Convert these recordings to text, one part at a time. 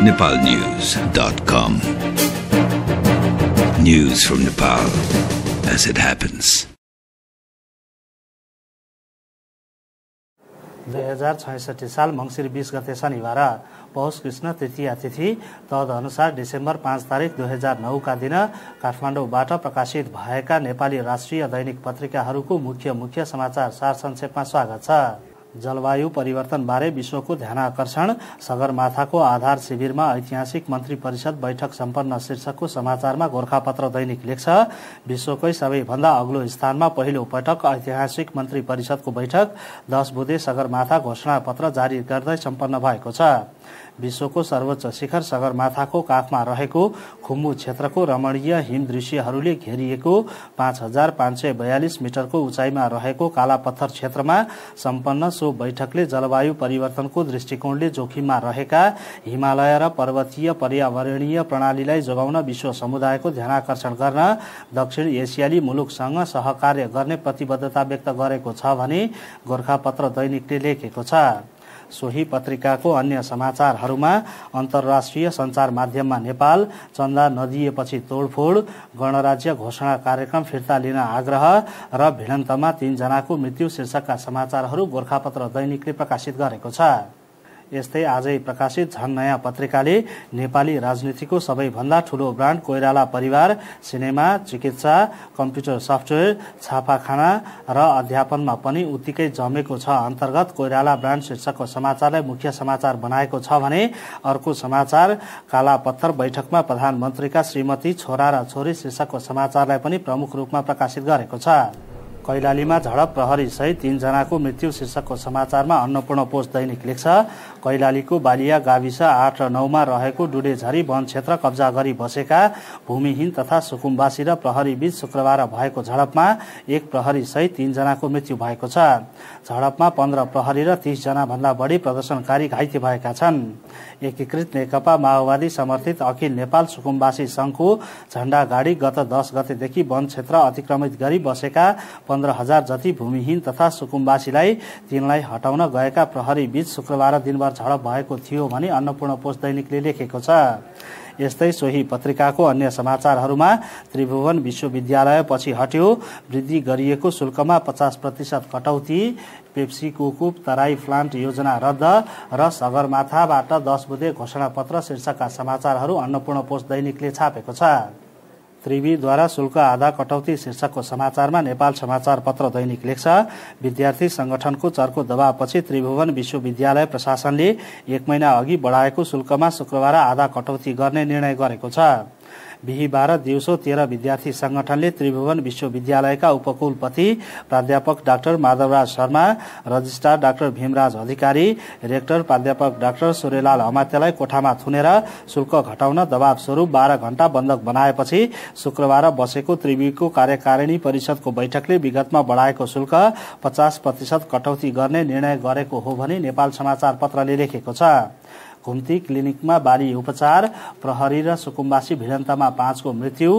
nepalnews.com. News from Nepal as it happens. दुई हजार छैसठी साल मङ्सिर बिस गते शनिबार पौष कृष्ण तृतीया तिथि तदनुसार डिसेम्बर पाँच तारिक दुई हजार नौका दिन काठमाडौँबाट प्रकाशित भएका नेपाली राष्ट्रिय दैनिक पत्रिकाहरूको मुख्य मुख्य समाचार सार संक्षेपमा स्वागत छ जलवायु परिवर्तन बारे विश्वको ध्यान आकर्षण सगरमाथाको आधार शिविरमा ऐतिहासिक मन्त्री परिषद बैठक सम्पन्न शीर्षकको समाचारमा गोर्खापत्र दैनिक लेख्छ विश्वकै सबैभन्दा अग्लो स्थानमा पहिलो पटक ऐतिहासिक मन्त्री परिषदको बैठक दस बुधे सगरमाथा घोषणा पत्र जारी गर्दै सम्पन्न भएको छ विश्वको सर्वोच्च शिखर सगरमाथाको काखमा रहेको खुम्बु क्षेत्रको रमणीय हिम दृश्यहरूले घेरिएको पाँच हजार पाँच सय बयालिस मिटरको उचाइमा रहेको कालापत्थर क्षेत्रमा सम्पन्न सो बैठकले जलवायु परिवर्तनको दृष्टिकोणले जोखिममा रहेका हिमालय र पर्वतीय पर्यावरणीय प्रणालीलाई जोगाउन विश्व समुदायको ध्यानकर्षण गर्न दक्षिण एसियाली मुलुकसँग सहकार्य गर्ने प्रतिबद्धता व्यक्त गरेको छ भने गोर्खापत्र दैनिकले लेखेको छ सोही पत्रिकाको अन्य समाचारहरूमा अन्तर्राष्ट्रिय सञ्चार माध्यममा नेपाल चन्दा नदिएपछि तोडफोड गणराज्य घोषणा कार्यक्रम फिर्ता लिन आग्रह र भिडन्तमा तीनजनाको मृत्यु शीर्षकका समाचारहरू गोर्खापत्र दैनिकले प्रकाशित गरेको छ यस्तै आजै प्रकाशित झन नयाँ पत्रिकाले नेपाली राजनीतिको सबैभन्दा ठूलो ब्रान्ड कोइराला परिवार सिनेमा चिकित्सा कम्प्युटर सफ्टवेयर छापाखाना र अध्यापनमा पनि उत्तिकै जमेको छ अन्तर्गत कोइराला ब्रान्ड शीर्षकको समाचारलाई मुख्य समाचार बनाएको छ भने अर्को समाचार कालापत्थर बैठकमा प्रधानमन्त्रीका श्रीमती छोरा र छोरी शीर्षकको समाचारलाई पनि प्रमुख रूपमा प्रकाशित गरेको छ कैलालीमा झडप प्रहरी सहित तीनजनाको मृत्यु शीर्षकको समाचारमा अन्नपूर्ण पोस्ट दैनिक लेख्छ कैलालीको बालिया गाविस आठ र नौमा रहेको डुडेझरी वन क्षेत्र कब्जा गरी बसेका भूमिहीन तथा सुकुम्बासी र प्रहरी बीच शुक्रबार भएको झडपमा एक प्रहरी सहित तीनजनाको मृत्यु भएको छ झडपमा पन्ध्र प्रहरी र तीसजना भन्दा बढी प्रदर्शनकारी घाइते भएका छन् एकीकृत नेकपा माओवादी समर्थित अखिल नेपाल सुकुम्बासी संघको झण्डा गाडी गत दस गतेदेखि वन क्षेत्र अतिक्रमित गरी बसेका पन्ध्र हजार जति भूमिहीन तथा सुकुम्बासीलाई तिनलाई हटाउन गएका प्रहरी बीच शुक्रबार दिनभर झडप भएको थियो भने अन्नपूर्ण पोस्ट दैनिकले लेखेको छ यस्तै सोही पत्रिकाको अन्य समाचारहरूमा त्रिभुवन विश्वविद्यालय पछि हट्यो वृद्धि गरिएको शुल्कमा पचास प्रतिशत कटौती पेप्सी कुकुप तराई प्लान्ट योजना रद्द र सगरमाथाबाट दस बुधे घोषणापत्र शीर्षकका समाचारहरू अन्नपूर्ण पोस्ट दैनिकले छापेको छ त्रिवीद्वारा शुल्क आधा कटौती शीर्षकको समाचारमा नेपाल समाचार पत्र दैनिक लेख्छ विद्यार्थी संगठनको चर्को दबावपछि त्रिभुवन विश्वविद्यालय प्रशासनले एक महिना अघि बढाएको शुल्कमा शुक्रबार आधा कटौती गर्ने निर्णय गरेको छ बिहिबार दिउँसो तेह्र विद्यार्थी संगठनले त्रिभुवन विश्वविद्यालयका उपकुलपति प्राध्यापक doctor Madhavraj Sharma registrar doctor Bhimraj Adhikari rector प्राध्यापक डाक्टर सूर्यलाल अमात्यलाई कोठामा थुनेर शुल्क घटाउन दबाव स्वरूप बाह्र घण्टा बन्धक बनाएपछि शुक्रबार बसेको त्रिवीको कार्यकारिणी परिषदको बैठकले विगतमा बढ़ाएको शुल्क पचास प्रतिशत कटौती गर्ने निर्णय गरेको हो भनी नेपाल समाचार पत्रले लेखेको छ घुम्ती क्लिनिकमा बाली उपचार प्रहरी र सुकुम्बासी भिडन्तमा पाँचको मृत्यु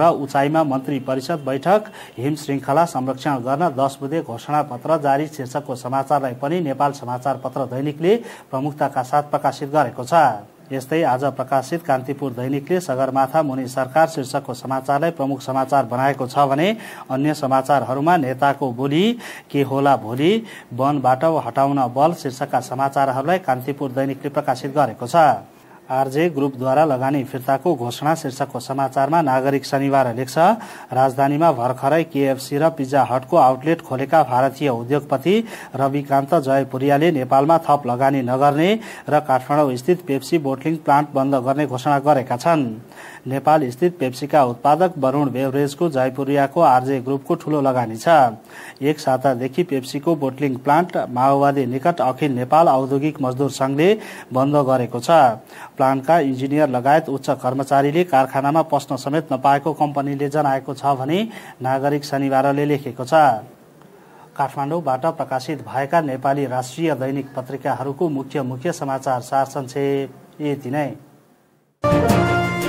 र उचाइमा मन्त्री परिषद बैठक हिम श्रृङ्खला संरक्षण गर्न दस बुधे घोषणा पत्र जारी शीर्षकको समाचारलाई पनि नेपाल समाचार पत्र दैनिकले प्रमुखताका साथ प्रकाशित गरेको छ यस्तै आज प्रकाशित कान्तिपुर दैनिकले सगरमाथा मुनि सरकार शीर्षकको समाचारलाई प्रमुख समाचार बनाएको छ भने अन्य समाचारहरूमा नेताको बोली के होला भोलि वनबाट हटाउन बल शीर्षकका समाचारहरूलाई कान्तिपुर दैनिकले प्रकाशित गरेको छ आरजे ग्रुपद्वारा लगानी फिर्ताको घोषणा शीर्षकको समाचारमा नागरिक शनिबार लेख्छ राजधानीमा भर्खरै केएफसी र पिज्जा हटको आउटलेट खोलेका भारतीय उद्योगपति रविकान्त जयपुरियाले नेपालमा थप लगानी नगर्ने र काठमाडौँ स्थित पेप्सी बोटलिङ प्लान्ट बन्द गर्ने घोषणा गरेका छन् नेपाल स्थित पेप्सीका उत्पादक वरूण बेभरेजको जयपुरियाको आरजे ग्रुपको ठूलो लगानी छ एक सातादेखि पेप्सीको बोटलिङ प्लान्ट माओवादी निकट अखिल नेपाल औद्योगिक मजदुर संघले बन्द गरेको छ प्लान्टका इन्जिनियर लगायत उच्च कर्मचारीले कारखानामा पस्न समेत नपाएको कम्पनीले जनाएको छ भने नागरिक शनिबारले लेखेको छ काठमाडौँबाट प्रकाशित भएका नेपाली राष्ट्रिय दैनिक पत्रिकाहरूको मुख्य मुख्य समाचार सार संक्षेप यति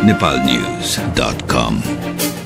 नै